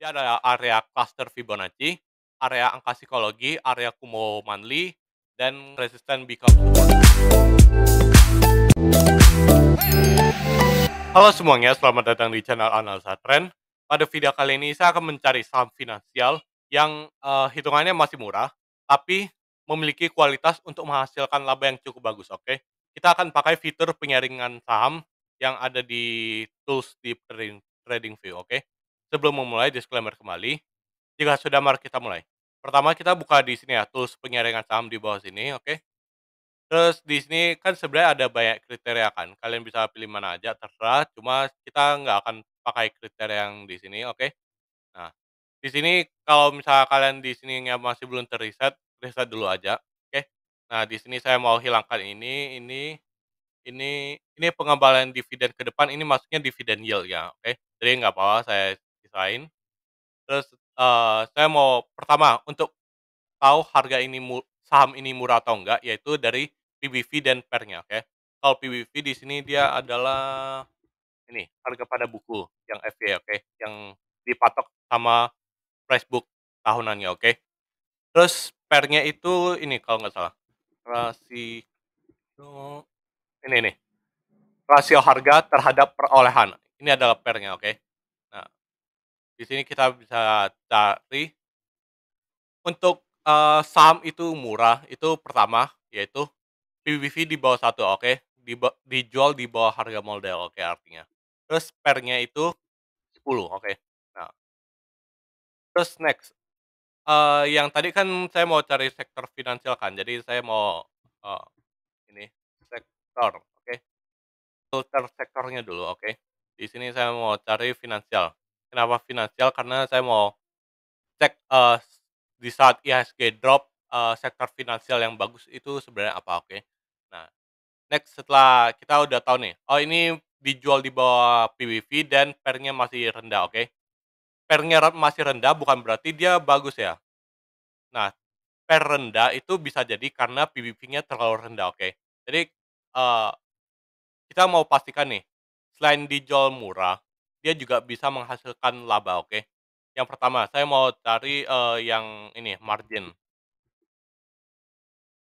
Jadi ada area cluster Fibonacci, area angka psikologi, area Kumo-Manli, dan resisten become Halo semuanya, selamat datang di channel Analisa Trend. Pada video kali ini saya akan mencari saham finansial yang uh, hitungannya masih murah, tapi memiliki kualitas untuk menghasilkan laba yang cukup bagus, oke? Okay? Kita akan pakai fitur penyaringan saham yang ada di tools di trading, trading view, oke? Okay? Sebelum memulai, disclaimer kembali. Jika sudah, mari kita mulai. Pertama, kita buka di sini ya, tools penyaringan saham di bawah sini, oke? Okay? Terus di sini kan sebenarnya ada banyak kriteria kan. Kalian bisa pilih mana aja, terserah. Cuma kita nggak akan pakai kriteria yang di sini, oke? Okay? Nah, di sini kalau misalnya kalian di sini masih belum terreset, reset dulu aja, oke? Okay? Nah, di sini saya mau hilangkan ini, ini, ini, ini pengembalian dividen ke depan. Ini maksudnya dividen yield ya, oke? Jadi nggak apa-apa, saya desain. Terus uh, saya mau pertama untuk tahu harga ini saham ini murah atau enggak yaitu dari PBV dan pernya, oke. Okay? Kalau PBV di sini dia adalah ini harga pada buku yang FV iya. oke, okay? yang dipatok sama price book tahunannya, oke. Okay? Terus pernya itu ini kalau nggak salah rasio ini nih rasio harga terhadap perolehan ini adalah pernya oke okay? Di sini kita bisa cari untuk uh, saham itu murah itu pertama yaitu PBV di bawah satu, oke? Okay? Di, dijual di bawah harga model oke okay, artinya. Terus pernya itu 10, oke. Okay? Nah. Terus next. Uh, yang tadi kan saya mau cari sektor finansial kan. Jadi saya mau uh, ini sektor, oke. Okay? Filter sektornya dulu, oke. Okay? Di sini saya mau cari finansial. Kenapa finansial? Karena saya mau cek uh, di saat IHSG drop uh, sektor finansial yang bagus itu sebenarnya apa, oke? Okay? Nah, next setelah kita udah tahu nih, oh ini dijual di bawah PBV dan pernya masih rendah, oke? Okay? Pernya masih rendah bukan berarti dia bagus ya. Nah, per rendah itu bisa jadi karena PBV-nya terlalu rendah, oke? Okay? Jadi uh, kita mau pastikan nih, selain dijual murah, dia juga bisa menghasilkan laba, oke. Yang pertama, saya mau cari, uh, yang ini, margin.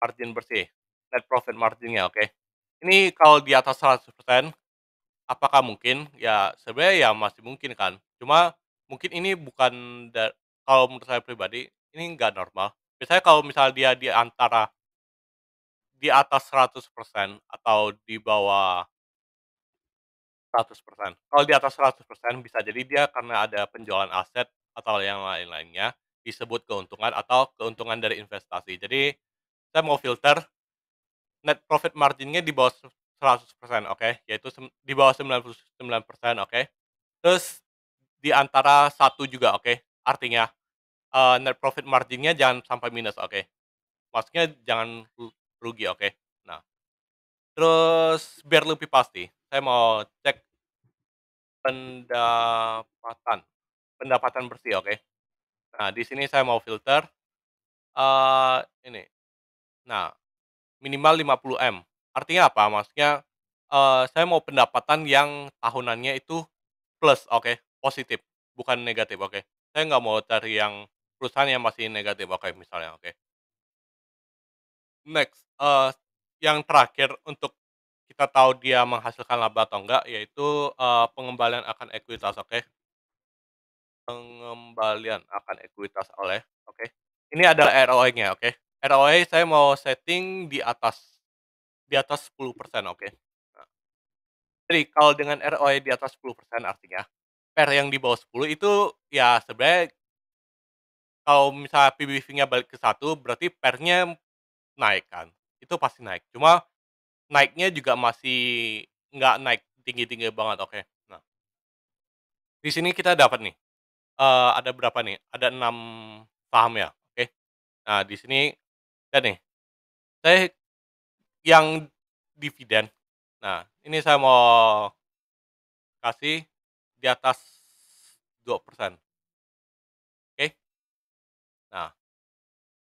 Margin bersih, net profit marginnya, oke? oke. Ini kalau di atas 100%, apakah mungkin? Ya, sebenarnya ya masih mungkin kan, cuma mungkin ini bukan kalau menurut saya pribadi, ini nggak normal. Biasanya kalau misalnya dia di antara di atas 100% atau di bawah 100%. Kalau di atas 100% bisa jadi dia karena ada penjualan aset atau yang lain-lainnya disebut keuntungan atau keuntungan dari investasi. Jadi saya mau filter net profit marginnya di bawah 100%, oke? Okay? Yaitu di bawah 99%, oke? Okay? Terus di antara satu juga, oke? Okay? Artinya uh, net profit marginnya jangan sampai minus, oke? Okay? Maksudnya jangan rugi, oke? Okay? Nah, terus biar lebih pasti, saya mau cek pendapatan, pendapatan bersih, oke? Okay? Nah, di sini saya mau filter uh, ini. Nah, minimal 50 m. Artinya apa? Maksudnya uh, saya mau pendapatan yang tahunannya itu plus, oke, okay? positif, bukan negatif, oke. Okay? Saya nggak mau cari yang perusahaan yang masih negatif, oke, okay? misalnya, oke. Okay? Next, uh, yang terakhir untuk kita tahu dia menghasilkan laba atau enggak, yaitu, uh, pengembalian akan ekuitas, oke? Pengembalian akan ekuitas oleh oke. Ini adalah ROI-nya, oke? ROI saya mau setting di atas di atas 10%, oke? Nah, jadi kalau dengan ROI di atas 10% artinya, PER yang di bawah 10 itu, ya sebenarnya kalau misalnya PBV-nya balik ke satu berarti PER-nya naik kan, itu pasti naik. Cuma Naiknya juga masih nggak naik tinggi-tinggi banget, oke. Nah, di sini kita dapat nih, uh, ada berapa nih? Ada enam saham ya, oke. Nah, di sini dan nih, saya yang dividen. Nah, ini saya mau kasih di atas 2%. Oke. Nah,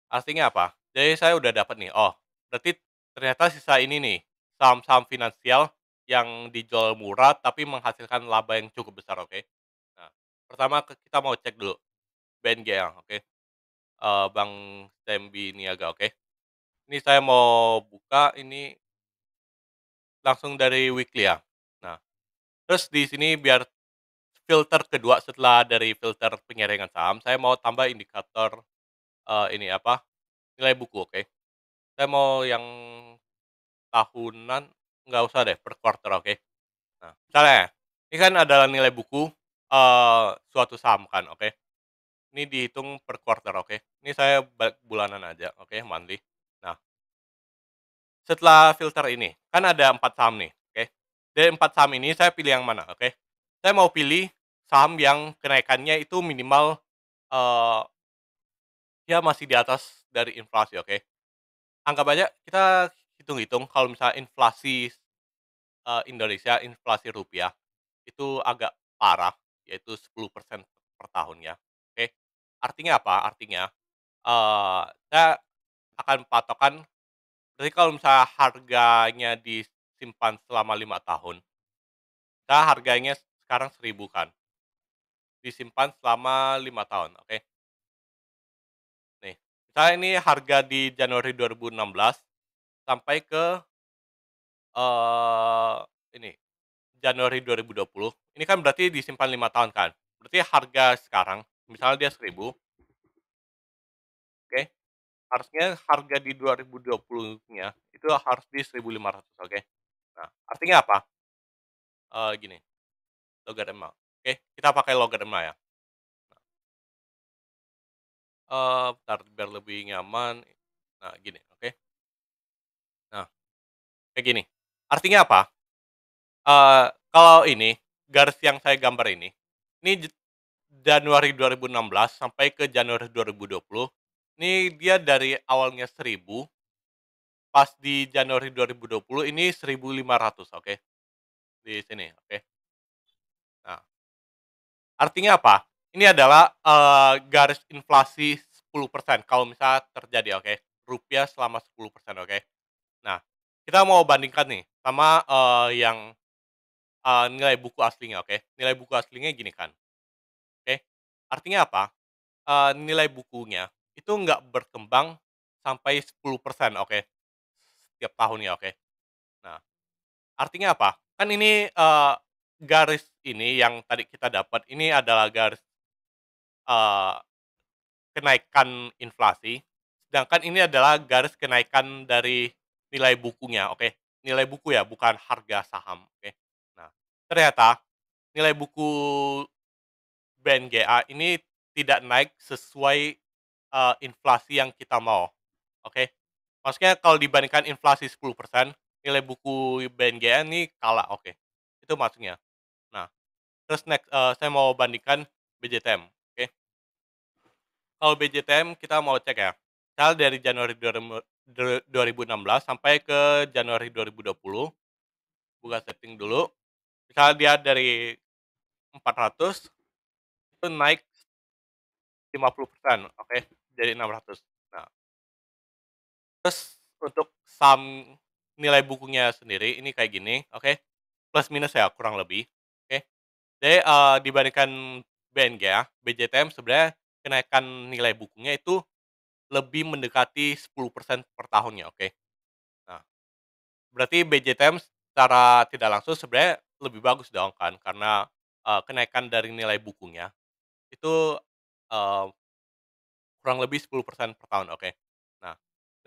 artinya apa? Jadi saya udah dapat nih, oh berarti ternyata sisa ini nih saham-saham finansial yang dijual murah tapi menghasilkan laba yang cukup besar, oke? Okay? Nah, pertama kita mau cek dulu BNGL, oke? Okay? Uh, eh, Bank Stembi Niaga, oke? Okay? Ini saya mau buka ini langsung dari weekly ya. Nah, terus di sini biar filter kedua setelah dari filter penyaringan saham, saya mau tambah indikator uh, ini apa nilai buku, oke? Okay? Saya mau yang tahunan nggak usah deh per quarter oke okay? nah misalnya ini kan adalah nilai buku uh, suatu saham kan oke okay? ini dihitung per quarter oke okay? ini saya bulanan aja oke okay? monthly nah setelah filter ini kan ada empat saham nih oke okay? dari empat saham ini saya pilih yang mana oke okay? saya mau pilih saham yang kenaikannya itu minimal uh, ya masih di atas dari inflasi oke okay? anggap aja kita hitung-hitung kalau misalnya inflasi, uh, Indonesia, inflasi rupiah, itu agak parah, yaitu 10% per tahunnya, oke. Artinya apa? Artinya, uh, saya akan patokan jadi kalau misalnya harganya disimpan selama 5 tahun, saya harganya sekarang seribu kan. Disimpan selama 5 tahun, oke. Nih, misalnya ini harga di Januari 2016 sampai ke uh, ini, Januari 2020, ini kan berarti disimpan lima tahun kan? Berarti harga sekarang, misalnya dia seribu, 1000 oke, harusnya harga di 2020-nya itu harus di lima 1500 oke. Nah, artinya apa? uh, gini, logaritma, oke, kita pakai logaritma ya. Nah. Eee, bentar, biar lebih nyaman. Nah, gini, oke kayak gini. Artinya apa? Uh, kalau ini garis yang saya gambar ini, ini Januari 2016 sampai ke Januari 2020, ini dia dari awalnya 1000 pas di Januari 2020 ini 1500, oke. Okay? Di sini, oke. Okay? Nah. Artinya apa? Ini adalah uh, garis inflasi 10% kalau misalnya terjadi, oke. Okay? Rupiah selama 10%, oke. Okay? Nah, kita mau bandingkan nih sama uh, yang uh, nilai buku aslinya, oke? Okay? Nilai buku aslinya gini kan, oke? Okay? Artinya apa? Uh, nilai bukunya itu nggak berkembang sampai 10%, oke? Okay? Setiap tahunnya, oke? Okay? Nah, artinya apa? Kan ini uh, garis ini yang tadi kita dapat, ini adalah garis uh, kenaikan inflasi, sedangkan ini adalah garis kenaikan dari nilai bukunya, oke? Okay? Nilai buku ya, bukan harga saham, oke? Okay? Nah, ternyata nilai buku BNGA ini tidak naik sesuai uh, inflasi yang kita mau, oke? Okay? Maksudnya kalau dibandingkan inflasi 10%, nilai buku BNGA ini kalah, oke? Okay? Itu maksudnya. Nah, terus next uh, saya mau bandingkan BJTM, oke? Okay? Kalau BJTM kita mau cek ya, misalnya dari Januari 2016 sampai ke Januari 2020, buka setting dulu. Misalnya dia dari 400 itu naik 50%, oke, okay? jadi 600. Nah. Terus untuk saham nilai bukunya sendiri ini kayak gini, oke. Okay? Plus minus ya kurang lebih, oke. Okay? Jadi uh, dibandingkan BNG ya, BJTM sebenarnya kenaikan nilai bukunya itu lebih mendekati 10% per tahunnya, oke? Okay? Nah, berarti BJTM secara tidak langsung sebenarnya lebih bagus dong kan, karena uh, kenaikan dari nilai bukunya itu uh, kurang lebih 10% per tahun, oke? Okay? Nah,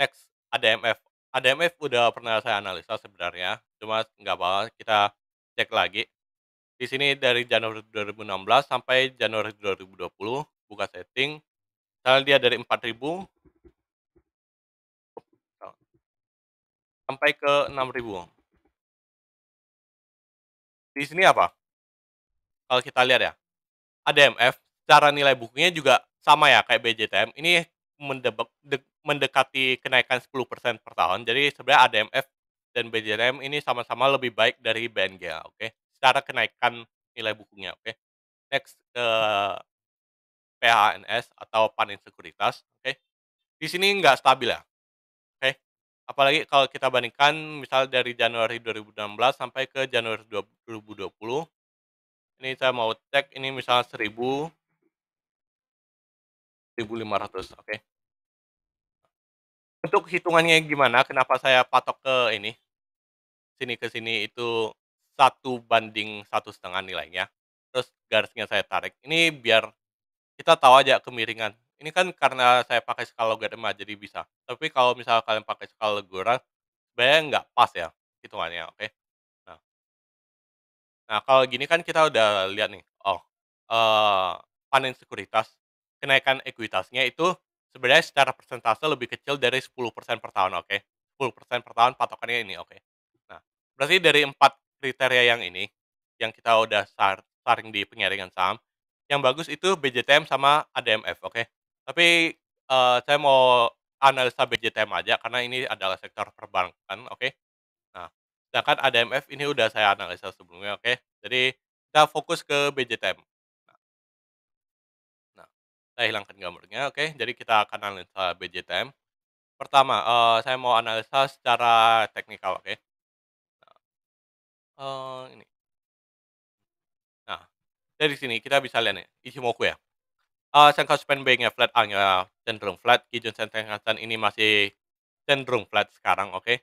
next ADMF. ADMF udah pernah saya analisa sebenarnya, cuma nggak apa kita cek lagi. Di sini dari Januari 2016 sampai Januari 2020 buka setting Misalnya dia dari 4000 sampai ke 6000. Di sini apa? Kalau kita lihat ya, ADMF Cara nilai bukunya juga sama ya kayak BJTM. Ini mendekati kenaikan 10% per tahun. Jadi sebenarnya ADMF dan BJTM ini sama-sama lebih baik dari BNG, oke? Okay? Secara kenaikan nilai bukunya, oke? Okay? Next ke uh, PHNS atau Pan sekuritas, oke. Okay? Di sini nggak stabil ya. Oke. Okay? Apalagi kalau kita bandingkan misal dari Januari 2016 sampai ke Januari 2020. Ini saya mau cek ini misalnya 1000 1500, oke. Okay? Untuk hitungannya gimana? Kenapa saya patok ke ini? Sini ke sini itu satu banding satu setengah nilainya. Terus garisnya saya tarik. Ini biar kita tahu aja kemiringan. Ini kan karena saya pakai skala logaritma jadi bisa. Tapi kalau misalnya kalian pakai skala logaritma sebenarnya nggak pas ya hitungannya, oke? Nah. nah, kalau gini kan kita udah lihat nih, oh, eh, panen sekuritas, kenaikan ekuitasnya itu sebenarnya secara persentase lebih kecil dari 10% persen per tahun, oke? 10% persen per tahun patokannya ini, oke? Nah, berarti dari empat kriteria yang ini, yang kita udah saring di penyaringan saham, yang bagus itu BJTM sama ADMF, oke. Tapi, uh, saya mau analisa BJTM aja karena ini adalah sektor perbankan, oke. Nah, sedangkan ADMF ini udah saya analisa sebelumnya, oke. Jadi, kita fokus ke BJTM. Nah Nah, saya hilangkan gambarnya, oke. Jadi kita akan analisa BJTM. Pertama, uh, saya mau analisa secara teknikal, oke. Nah, uh, ini. Eh, dari sini kita bisa lihat nih Ichimoku ya. Uh, ah, Sengkau Span B-nya flat, A-nya cenderung flat, Kijun Sengkau ini masih cenderung flat sekarang, oke. Okay?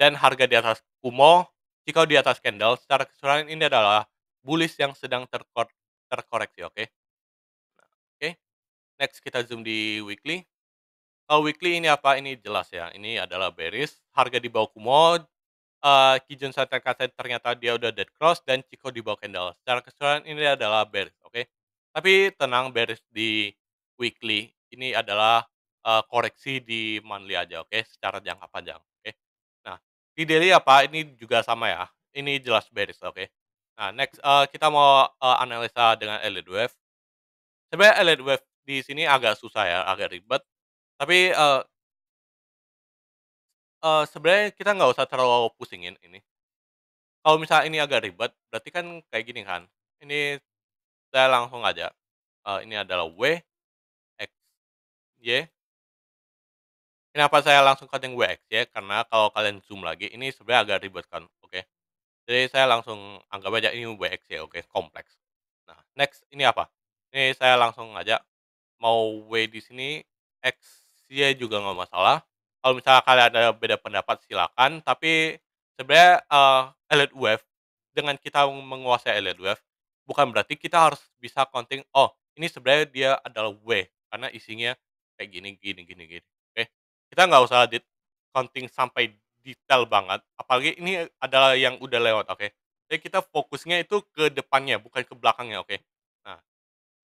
Dan harga di atas Kumo, jika di atas candle, secara keseluruhan ini adalah bullish yang sedang terkor terkoreksi, oke. Okay? Nah, oke. Okay. Next kita zoom di weekly. Uh, weekly ini apa? Ini jelas ya. Ini adalah bearish. Harga di bawah Kumo uh, Kijun Santer Kasen ternyata dia udah dead cross dan Chico di bawah Kendall. Secara keseluruhan ini adalah bears, oke? Okay? Tapi tenang bears di weekly ini adalah uh, koreksi di monthly aja, oke? Okay? Secara jangka panjang, oke? Okay? Nah, di daily apa? Ini juga sama ya. Ini jelas bears, oke? Okay? Nah, next uh, kita mau uh, analisa dengan Elite Wave. Sebenarnya Elite Wave di sini agak susah ya, agak ribet. Tapi uh, uh, sebenarnya kita nggak usah terlalu pusingin ini. Kalau misalnya ini agak ribet, berarti kan kayak gini kan, ini saya langsung aja, Uh, ini adalah W, X, Y Kenapa saya langsung cutting W, X, Y, karena kalau kalian zoom lagi, ini sebenarnya agak ribet kan, oke. Jadi saya langsung anggap aja ini W, X, Y, oke, kompleks. Nah, next ini apa? Ini saya langsung aja, mau W di sini, X, Y juga nggak masalah kalau misalnya kalian ada beda pendapat silakan tapi sebenarnya uh, eh, elite wave dengan kita menguasai elite wave bukan berarti kita harus bisa counting oh ini sebenarnya dia adalah W karena isinya kayak gini gini gini gini oke okay? kita nggak usah di counting sampai detail banget apalagi ini adalah yang udah lewat oke okay? jadi kita fokusnya itu ke depannya bukan ke belakangnya oke okay? nah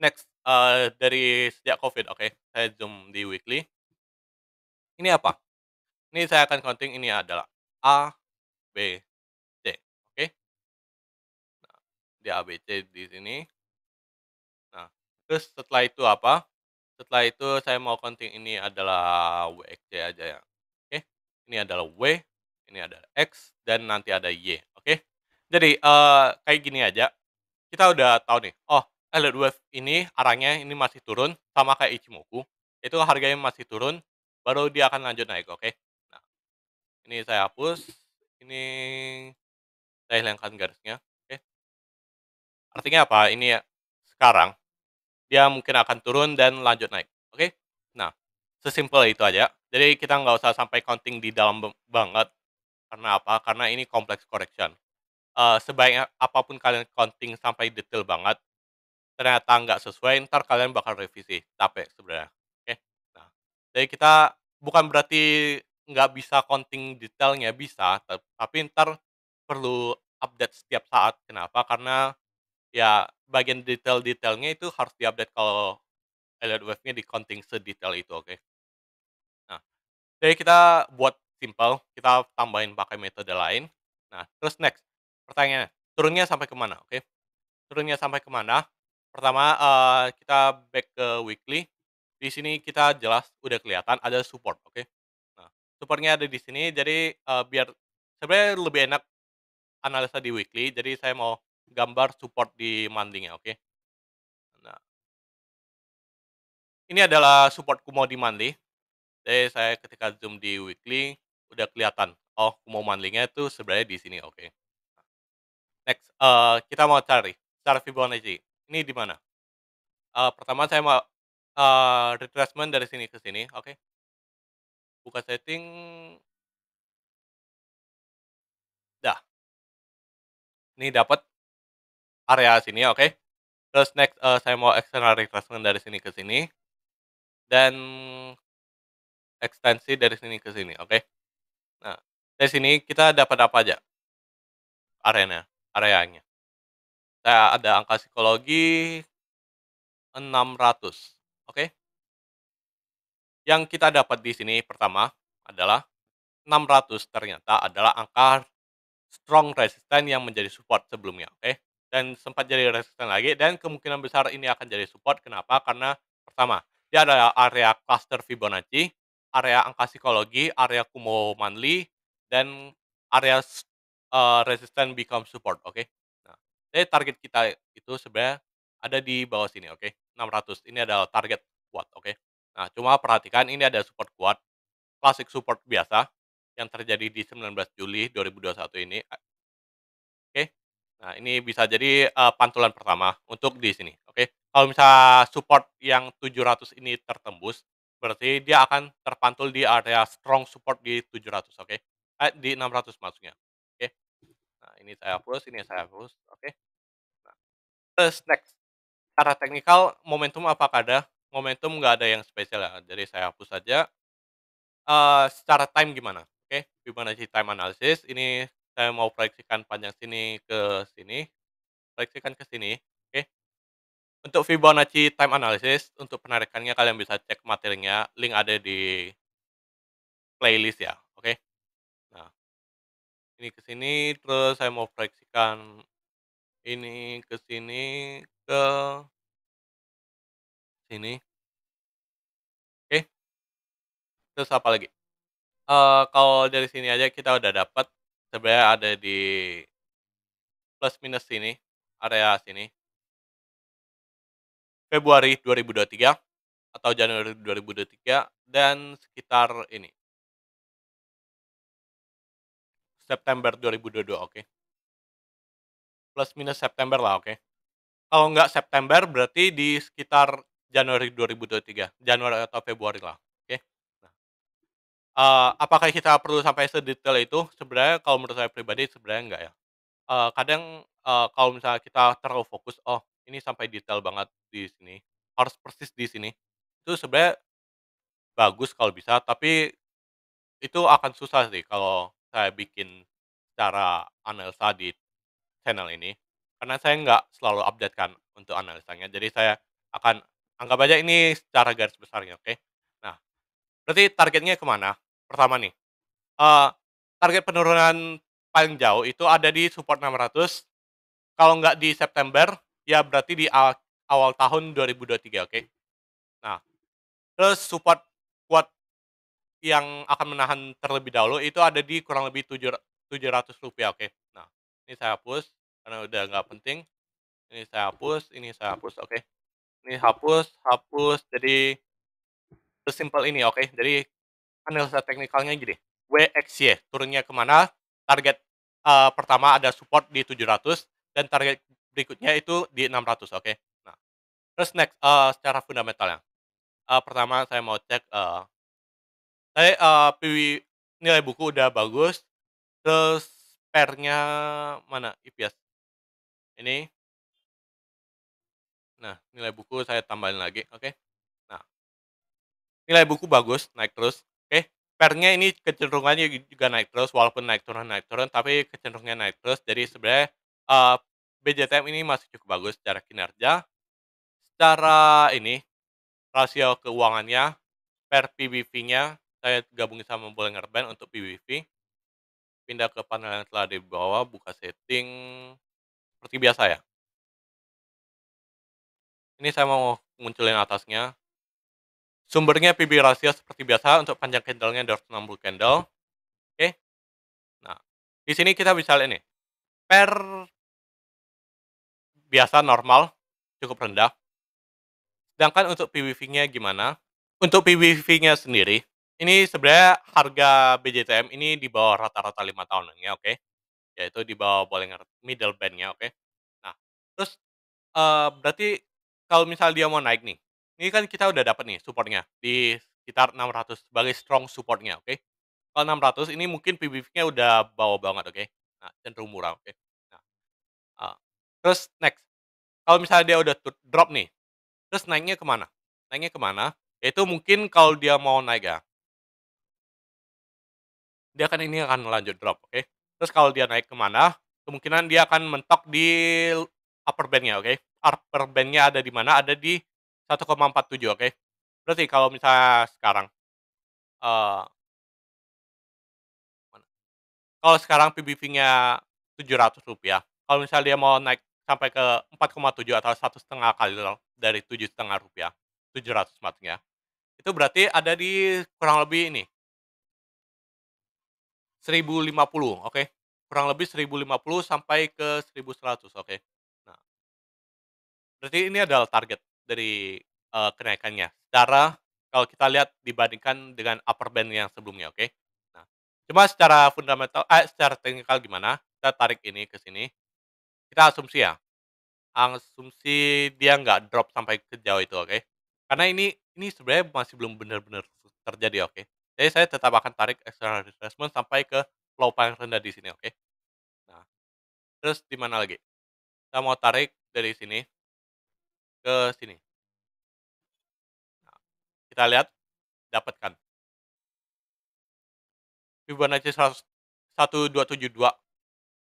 next uh, dari sejak covid oke okay? saya zoom di weekly ini apa ini saya akan counting ini adalah A, B, C. Oke. Okay? Nah, di A, B, C di sini. Nah, terus setelah itu apa? Setelah itu saya mau counting ini adalah w x C aja ya. Oke. Okay? Ini adalah W, ini adalah X, dan nanti ada Y. Oke. Okay? Jadi, uh, kayak gini aja. Kita udah tahu nih, oh, Alert Wave ini arahnya ini masih turun, sama kayak Ichimoku. Itu harganya masih turun, baru dia akan lanjut naik, oke? Okay? ini saya hapus ini saya hilangkan garisnya oke artinya apa ini ya sekarang dia mungkin akan turun dan lanjut naik oke nah sesimpel itu aja jadi kita nggak usah sampai counting di dalam banget karena apa karena ini kompleks correction uh, sebaiknya apapun kalian counting sampai detail banget ternyata nggak sesuai ntar kalian bakal revisi capek sebenarnya oke okay? nah jadi kita bukan berarti nggak bisa counting detailnya bisa tapi ntar perlu update setiap saat kenapa karena ya bagian detail-detailnya itu harus diupdate kalau Elliott Wave-nya di counting sedetail itu oke okay? nah jadi kita buat simple kita tambahin pakai metode lain nah terus next pertanyaannya turunnya sampai kemana oke okay? turunnya sampai kemana pertama uh, kita back ke weekly di sini kita jelas udah kelihatan ada support oke okay? supportnya ada di sini jadi uh, biar sebenarnya lebih enak analisa di weekly jadi saya mau gambar support di mandingnya oke okay? nah ini adalah support kumo di monthly jadi saya ketika zoom di weekly udah kelihatan oh kumo mandingnya itu sebenarnya di sini oke okay. next uh, kita mau cari secara Fibonacci ini di mana uh, pertama saya mau uh, retracement dari sini ke sini oke Buka setting. Dah. Ini dapat area sini, oke. Okay? Terus next uh, saya mau external refreshment dari sini ke sini dan ekstensi dari sini ke sini, oke. Okay? Nah, dari sini kita dapat apa aja? Arena, areanya. Saya ada angka psikologi 600. Yang kita dapat di sini pertama adalah 600 ternyata adalah angka strong resistance yang menjadi support sebelumnya, oke? Okay? Dan sempat jadi resisten lagi dan kemungkinan besar ini akan jadi support. Kenapa? Karena pertama, dia ada area cluster Fibonacci, area angka psikologi, area Kumo Manly, dan area uh, eh, resisten become support, oke? Okay? Nah, jadi target kita itu sebenarnya ada di bawah sini, oke? Okay? 600. Ini adalah target kuat, oke? Okay? Nah, cuma perhatikan ini ada support kuat, klasik support biasa yang terjadi di 19 Juli 2021 ini. Oke. Nah, ini bisa jadi uh, pantulan pertama untuk di sini. Oke. Kalau misalnya support yang 700 ini tertembus, berarti dia akan terpantul di area strong support di 700, oke. Eh, di 600 maksudnya. Oke. Nah, ini saya hapus, ini saya hapus, oke. Nah, terus next. Secara teknikal momentum apakah ada? momentum nggak ada yang spesial ya. Jadi saya hapus saja. Uh, secara time gimana? Oke, Fibonacci time analysis. Ini saya mau proyeksikan panjang sini ke sini. Proyeksikan ke sini. Oke. Untuk Fibonacci time analysis, untuk penarikannya kalian bisa cek materinya. Link ada di playlist ya. Oke. Nah, ini ke sini terus saya mau proyeksikan ini ke sini ke sini oke terus apa lagi uh, kalau dari sini aja kita udah dapat sebenarnya ada di plus minus sini area sini Februari 2023 atau Januari 2023 dan sekitar ini September 2022 oke okay. plus minus September lah oke okay. kalau nggak September berarti di sekitar Januari 2023, Januari atau Februari lah. Oke. Okay? Nah, uh, apakah kita perlu sampai sedetail itu? Sebenarnya kalau menurut saya pribadi sebenarnya enggak ya. Uh, kadang uh, kalau misalnya kita terlalu fokus, oh ini sampai detail banget di sini, harus persis di sini. Itu sebenarnya bagus kalau bisa, tapi itu akan susah sih kalau saya bikin cara analisa di channel ini. Karena saya nggak selalu update kan untuk analisanya. Jadi saya akan Anggap aja ini secara garis besarnya, oke? Okay? Nah, berarti targetnya kemana? Pertama nih, uh, target penurunan paling jauh itu ada di support 600. Kalau nggak di September, ya berarti di awal, awal tahun 2023, oke? Okay? Nah, terus support kuat yang akan menahan terlebih dahulu itu ada di kurang lebih 700 rupiah, oke? Okay? Nah, ini saya hapus karena udah nggak penting. Ini saya hapus, ini saya hapus, oke? Okay? ini hapus, hapus, jadi sesimpel ini, oke? Okay? Jadi analisa teknikalnya gini, WXY turunnya kemana, target uh, pertama ada support di 700, dan target berikutnya itu di 600, oke? Okay? Nah, terus next, uh, secara fundamentalnya. Uh, pertama saya mau cek, uh, saya uh, PW, nilai buku udah bagus, terus pernya mana, IPS? Ini, Nah, nilai buku saya tambahin lagi, oke. Okay? Nah, nilai buku bagus, naik terus, oke. Okay? Pernya ini kecenderungannya juga naik terus, walaupun naik turun naik turun, tapi kecenderungannya naik terus. Jadi sebenarnya uh, eh, BJTM ini masih cukup bagus secara kinerja, secara ini rasio keuangannya per PBV-nya saya gabungin sama Bollinger Band untuk PBV. Pindah ke panel yang telah di bawah, buka setting seperti biasa ya. Ini saya mau munculin atasnya. Sumbernya PB Rahasia seperti biasa untuk panjang candlenya 260 candle. Oke. Nah, di sini kita bisa lihat ini Per biasa normal cukup rendah. Sedangkan untuk PWV-nya gimana? Untuk PWV-nya sendiri, ini sebenarnya harga BJTM ini di bawah rata-rata lima -rata tahunannya, oke? Okay? Yaitu di bawah Bollinger middle band-nya, oke? Okay? Nah, terus uh, berarti kalau misal dia mau naik nih, ini kan kita udah dapat nih supportnya di sekitar 600 sebagai strong supportnya, oke? Okay? Kalau 600 ini mungkin PBV-nya udah bawa banget, oke? Okay? Nah, cenderung murah, oke? Okay? Nah, uh, terus next, kalau misalnya dia udah drop nih, terus naiknya kemana? Naiknya kemana? Itu mungkin kalau dia mau naik ya, dia akan ini akan lanjut drop, oke? Okay? Terus kalau dia naik kemana? Kemungkinan dia akan mentok di upper bandnya, oke? Okay? art per bandnya ada di mana? Ada di 1,47, oke? Okay? Berarti kalau misalnya sekarang, uh, kalau sekarang PBV-nya 700 rupiah, kalau misalnya dia mau naik sampai ke 4,7 atau satu setengah kali dari tujuh setengah rupiah, 700 maksudnya, itu berarti ada di kurang lebih ini, 1050, oke? Kurang lebih 1050 sampai ke 1100, oke? Okay? Berarti ini adalah target dari, uh, kenaikannya. Secara kalau kita lihat dibandingkan dengan upper band yang sebelumnya, oke? Nah, cuma secara fundamental eh, secara teknikal gimana, kita tarik ini ke sini. Kita asumsi ya, asumsi dia nggak drop sampai sejauh itu, oke? Karena ini ini sebenarnya masih belum benar-benar terjadi, oke? Jadi saya tetap akan tarik external retracement sampai ke low paling rendah di sini, oke? Nah, terus di mana lagi? Kita mau tarik dari sini ke sini. Nah, kita lihat dapatkan Fibonacci 1272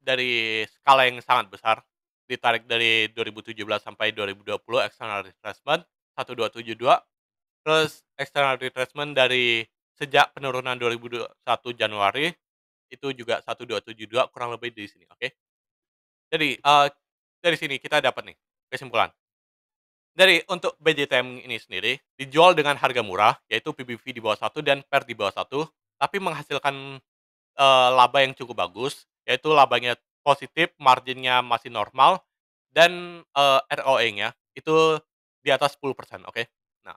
dari skala yang sangat besar ditarik dari 2017 sampai 2020 external retracement 1272 terus external retracement dari sejak penurunan 2021 Januari itu juga 1272 kurang lebih di sini oke okay? jadi uh, dari sini kita dapat nih kesimpulan dari untuk BJTM ini sendiri dijual dengan harga murah yaitu PBV di bawah satu dan PER di bawah satu tapi menghasilkan e, laba yang cukup bagus yaitu labanya positif marginnya masih normal dan e, eh, ROE-nya itu di atas 10% oke okay? nah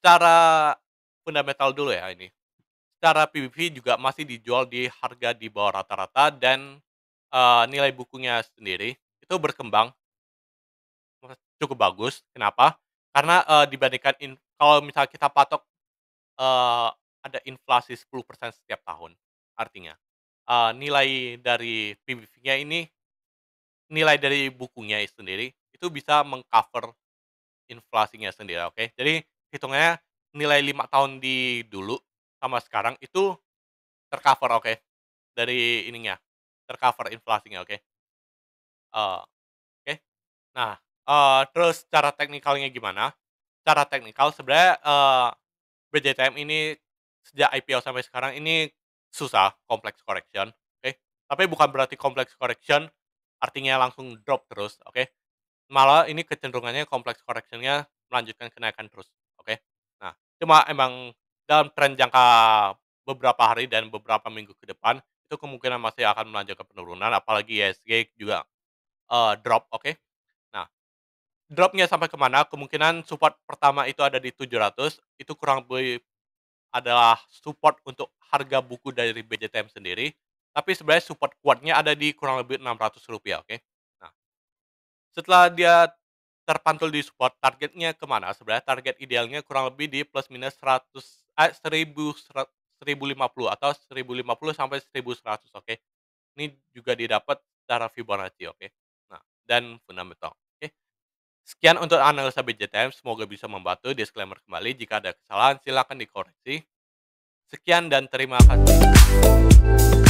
secara fundamental dulu ya ini secara PBV juga masih dijual di harga di bawah rata-rata dan e, nilai bukunya sendiri itu berkembang cukup bagus. Kenapa? Karena uh, dibandingkan in, kalau misalnya kita patok uh, ada inflasi 10% setiap tahun. Artinya uh, nilai dari PBV-nya ini nilai dari bukunya sendiri itu bisa mengcover inflasinya sendiri, oke? Okay? Jadi hitungnya nilai lima tahun di dulu sama sekarang itu tercover, oke? Okay? Dari ininya tercover inflasinya, oke? Okay? Uh, oke? Okay? Nah, Uh, terus cara teknikalnya gimana? Cara teknikal sebenarnya uh, eh, BJTM ini sejak IPO sampai sekarang ini susah, kompleks correction, oke? Okay? Tapi bukan berarti kompleks correction artinya langsung drop terus, oke? Okay? Malah ini kecenderungannya kompleks correctionnya melanjutkan kenaikan terus, oke? Okay? Nah, cuma emang dalam tren jangka beberapa hari dan beberapa minggu ke depan itu kemungkinan masih akan melanjutkan penurunan, apalagi ISG e juga uh, drop, oke? Okay? Dropnya sampai kemana Kemungkinan support pertama itu ada di 700, itu kurang lebih adalah support untuk harga buku dari BJTM sendiri, tapi sebenarnya support kuatnya ada di kurang lebih 600 rupiah oke? Okay? Nah, setelah dia terpantul di support, targetnya kemana? Sebenarnya target idealnya kurang lebih di plus minus 100, eh, 1000, 1050 atau 1050 sampai 1100, oke? Okay? Ini juga didapat secara Fibonacci, oke? Okay? Nah, dan fundamental. Sekian untuk analisa BJTM, semoga bisa membantu. Disclaimer kembali, jika ada kesalahan silakan dikoreksi. Sekian dan terima kasih.